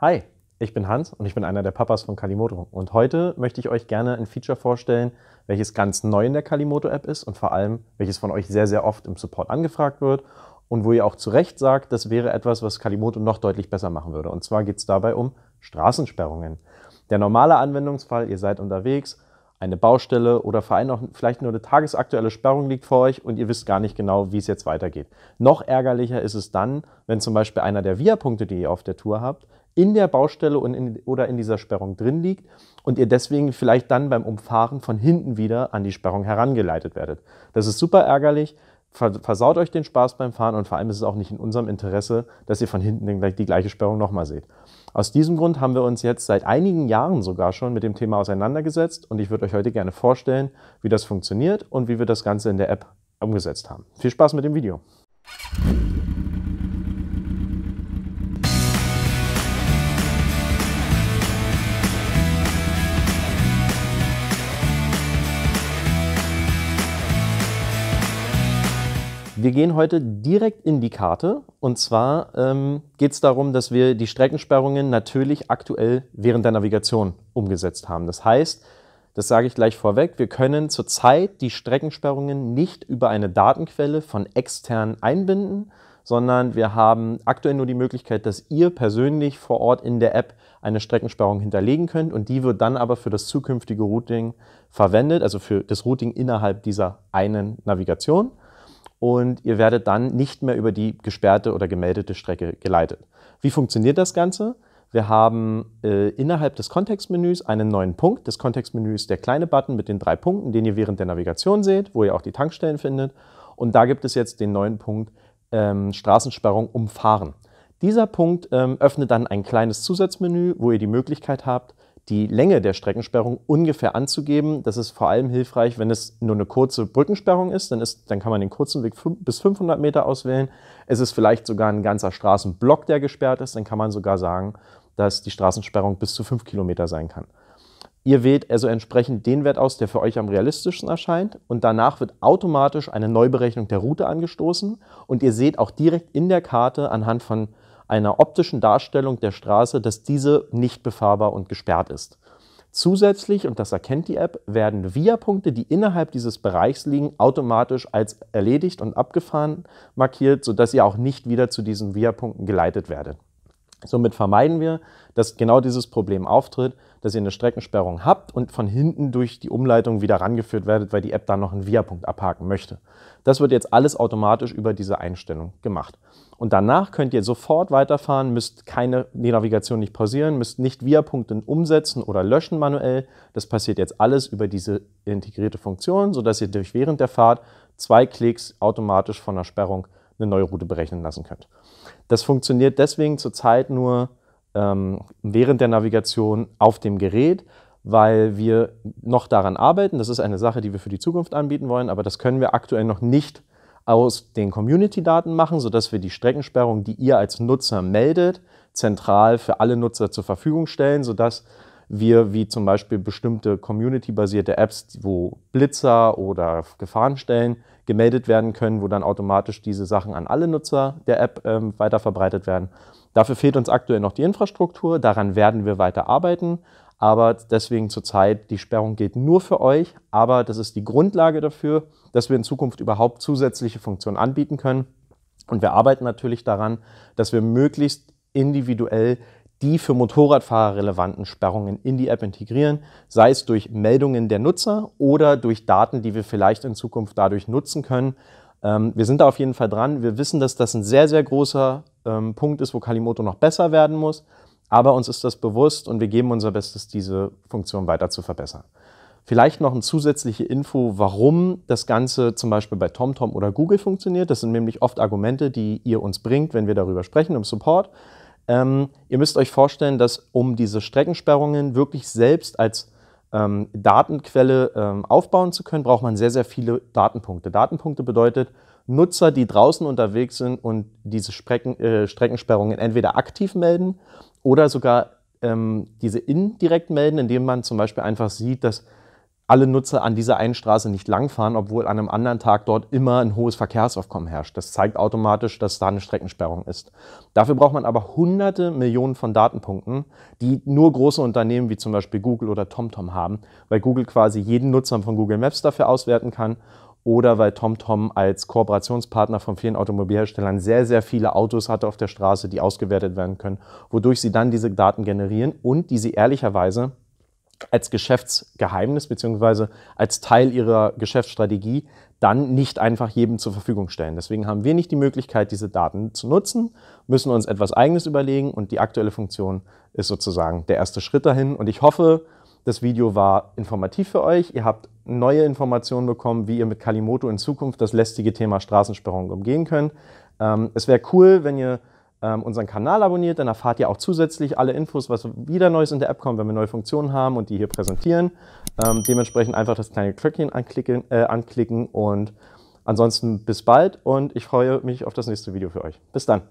Hi, ich bin Hans und ich bin einer der Papas von Kalimoto. Und heute möchte ich euch gerne ein Feature vorstellen, welches ganz neu in der Kalimoto-App ist und vor allem, welches von euch sehr, sehr oft im Support angefragt wird und wo ihr auch zu Recht sagt, das wäre etwas, was Kalimoto noch deutlich besser machen würde. Und zwar geht es dabei um Straßensperrungen. Der normale Anwendungsfall, ihr seid unterwegs, eine Baustelle oder vor allem auch vielleicht nur eine tagesaktuelle Sperrung liegt vor euch und ihr wisst gar nicht genau, wie es jetzt weitergeht. Noch ärgerlicher ist es dann, wenn zum Beispiel einer der Via-Punkte, die ihr auf der Tour habt, in der Baustelle und in, oder in dieser Sperrung drin liegt und ihr deswegen vielleicht dann beim Umfahren von hinten wieder an die Sperrung herangeleitet werdet. Das ist super ärgerlich, versaut euch den Spaß beim Fahren und vor allem ist es auch nicht in unserem Interesse, dass ihr von hinten die gleiche Sperrung nochmal seht. Aus diesem Grund haben wir uns jetzt seit einigen Jahren sogar schon mit dem Thema auseinandergesetzt und ich würde euch heute gerne vorstellen, wie das funktioniert und wie wir das Ganze in der App umgesetzt haben. Viel Spaß mit dem Video! Wir gehen heute direkt in die Karte. Und zwar ähm, geht es darum, dass wir die Streckensperrungen natürlich aktuell während der Navigation umgesetzt haben. Das heißt, das sage ich gleich vorweg, wir können zurzeit die Streckensperrungen nicht über eine Datenquelle von extern einbinden, sondern wir haben aktuell nur die Möglichkeit, dass ihr persönlich vor Ort in der App eine Streckensperrung hinterlegen könnt und die wird dann aber für das zukünftige Routing verwendet, also für das Routing innerhalb dieser einen Navigation und ihr werdet dann nicht mehr über die gesperrte oder gemeldete Strecke geleitet. Wie funktioniert das Ganze? Wir haben äh, innerhalb des Kontextmenüs einen neuen Punkt. Das Kontextmenü ist der kleine Button mit den drei Punkten, den ihr während der Navigation seht, wo ihr auch die Tankstellen findet. Und da gibt es jetzt den neuen Punkt ähm, Straßensperrung umfahren. Dieser Punkt ähm, öffnet dann ein kleines Zusatzmenü, wo ihr die Möglichkeit habt, die Länge der Streckensperrung ungefähr anzugeben. Das ist vor allem hilfreich, wenn es nur eine kurze Brückensperrung ist, dann, ist, dann kann man den kurzen Weg bis 500 Meter auswählen. Es ist vielleicht sogar ein ganzer Straßenblock, der gesperrt ist, dann kann man sogar sagen, dass die Straßensperrung bis zu 5 Kilometer sein kann. Ihr wählt also entsprechend den Wert aus, der für euch am realistischsten erscheint und danach wird automatisch eine Neuberechnung der Route angestoßen und ihr seht auch direkt in der Karte anhand von einer optischen Darstellung der Straße, dass diese nicht befahrbar und gesperrt ist. Zusätzlich, und das erkennt die App, werden Via-Punkte, die innerhalb dieses Bereichs liegen, automatisch als erledigt und abgefahren markiert, sodass ihr auch nicht wieder zu diesen Via-Punkten geleitet werdet. Somit vermeiden wir, dass genau dieses Problem auftritt, dass ihr eine Streckensperrung habt und von hinten durch die Umleitung wieder rangeführt werdet, weil die App dann noch einen Via-Punkt abhaken möchte. Das wird jetzt alles automatisch über diese Einstellung gemacht. Und danach könnt ihr sofort weiterfahren, müsst keine, die Navigation nicht pausieren, müsst nicht Via-Punkte umsetzen oder löschen manuell. Das passiert jetzt alles über diese integrierte Funktion, sodass ihr durch während der Fahrt zwei Klicks automatisch von der Sperrung eine neue Route berechnen lassen könnt. Das funktioniert deswegen zurzeit nur ähm, während der Navigation auf dem Gerät, weil wir noch daran arbeiten. Das ist eine Sache, die wir für die Zukunft anbieten wollen, aber das können wir aktuell noch nicht aus den Community-Daten machen, sodass wir die Streckensperrung, die ihr als Nutzer meldet, zentral für alle Nutzer zur Verfügung stellen, sodass wir wie zum Beispiel bestimmte community-basierte Apps, wo Blitzer oder Gefahrenstellen gemeldet werden können, wo dann automatisch diese Sachen an alle Nutzer der App ähm, weiterverbreitet werden. Dafür fehlt uns aktuell noch die Infrastruktur, daran werden wir weiter arbeiten, aber deswegen zurzeit, die Sperrung gilt nur für euch, aber das ist die Grundlage dafür, dass wir in Zukunft überhaupt zusätzliche Funktionen anbieten können. Und wir arbeiten natürlich daran, dass wir möglichst individuell die für Motorradfahrer relevanten Sperrungen in die App integrieren, sei es durch Meldungen der Nutzer oder durch Daten, die wir vielleicht in Zukunft dadurch nutzen können. Ähm, wir sind da auf jeden Fall dran. Wir wissen, dass das ein sehr, sehr großer ähm, Punkt ist, wo Kalimoto noch besser werden muss. Aber uns ist das bewusst und wir geben unser Bestes, diese Funktion weiter zu verbessern. Vielleicht noch eine zusätzliche Info, warum das Ganze zum Beispiel bei TomTom oder Google funktioniert. Das sind nämlich oft Argumente, die ihr uns bringt, wenn wir darüber sprechen im Support. Ähm, ihr müsst euch vorstellen, dass um diese Streckensperrungen wirklich selbst als ähm, Datenquelle ähm, aufbauen zu können, braucht man sehr, sehr viele Datenpunkte. Datenpunkte bedeutet Nutzer, die draußen unterwegs sind und diese Strecken, äh, Streckensperrungen entweder aktiv melden oder sogar ähm, diese indirekt melden, indem man zum Beispiel einfach sieht, dass alle Nutzer an dieser einen Straße nicht langfahren, obwohl an einem anderen Tag dort immer ein hohes Verkehrsaufkommen herrscht. Das zeigt automatisch, dass da eine Streckensperrung ist. Dafür braucht man aber hunderte Millionen von Datenpunkten, die nur große Unternehmen wie zum Beispiel Google oder TomTom haben, weil Google quasi jeden Nutzer von Google Maps dafür auswerten kann oder weil TomTom als Kooperationspartner von vielen Automobilherstellern sehr, sehr viele Autos hatte auf der Straße, die ausgewertet werden können, wodurch sie dann diese Daten generieren und die sie ehrlicherweise als Geschäftsgeheimnis bzw. als Teil ihrer Geschäftsstrategie dann nicht einfach jedem zur Verfügung stellen. Deswegen haben wir nicht die Möglichkeit, diese Daten zu nutzen, müssen uns etwas Eigenes überlegen und die aktuelle Funktion ist sozusagen der erste Schritt dahin. Und ich hoffe, das Video war informativ für euch. Ihr habt neue Informationen bekommen, wie ihr mit Kalimoto in Zukunft das lästige Thema Straßensperrung umgehen könnt. Ähm, es wäre cool, wenn ihr ähm, unseren Kanal abonniert, dann erfahrt ihr auch zusätzlich alle Infos, was wieder Neues in der App kommt, wenn wir neue Funktionen haben und die hier präsentieren. Ähm, dementsprechend einfach das kleine Glöckchen anklicken, äh, anklicken und ansonsten bis bald und ich freue mich auf das nächste Video für euch. Bis dann.